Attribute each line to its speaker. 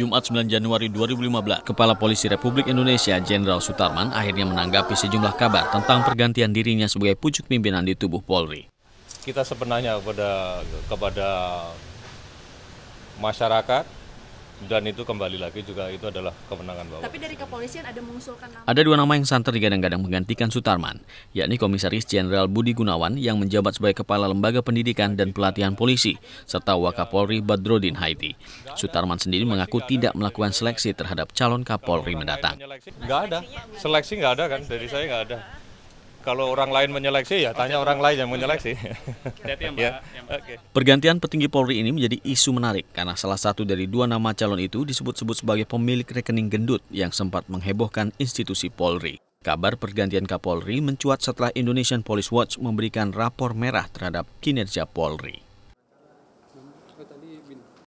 Speaker 1: Jumat 9 Januari 2015, Kepala Polisi Republik Indonesia Jenderal Sutarman akhirnya menanggapi sejumlah kabar tentang pergantian dirinya sebagai pucuk pimpinan di tubuh Polri.
Speaker 2: Kita sebenarnya kepada kepada masyarakat dan itu kembali lagi juga itu adalah kemenangan bawah. Tapi
Speaker 1: dari kepolisian ada mengusulkan nama. Ada dua nama yang santer digadang-gadang menggantikan Sutarman, yakni Komisaris Jenderal Budi Gunawan yang menjabat sebagai Kepala Lembaga Pendidikan dan Pelatihan Polisi serta Wakapolri Badrodin Haiti. Sutarman sendiri mengaku tidak melakukan seleksi terhadap calon Kapolri mendatang.
Speaker 2: Enggak ada, seleksi enggak ada kan dari saya enggak ada kalau orang lain menyeleksi ya tanya okay. orang lain yang menyeleksi. Okay. Ya, ya. ya,
Speaker 1: pergantian petinggi Polri ini menjadi isu menarik karena salah satu dari dua nama calon itu disebut-sebut sebagai pemilik rekening gendut yang sempat menghebohkan institusi Polri. Kabar pergantian Kapolri mencuat setelah Indonesian Police Watch memberikan rapor merah terhadap kinerja Polri.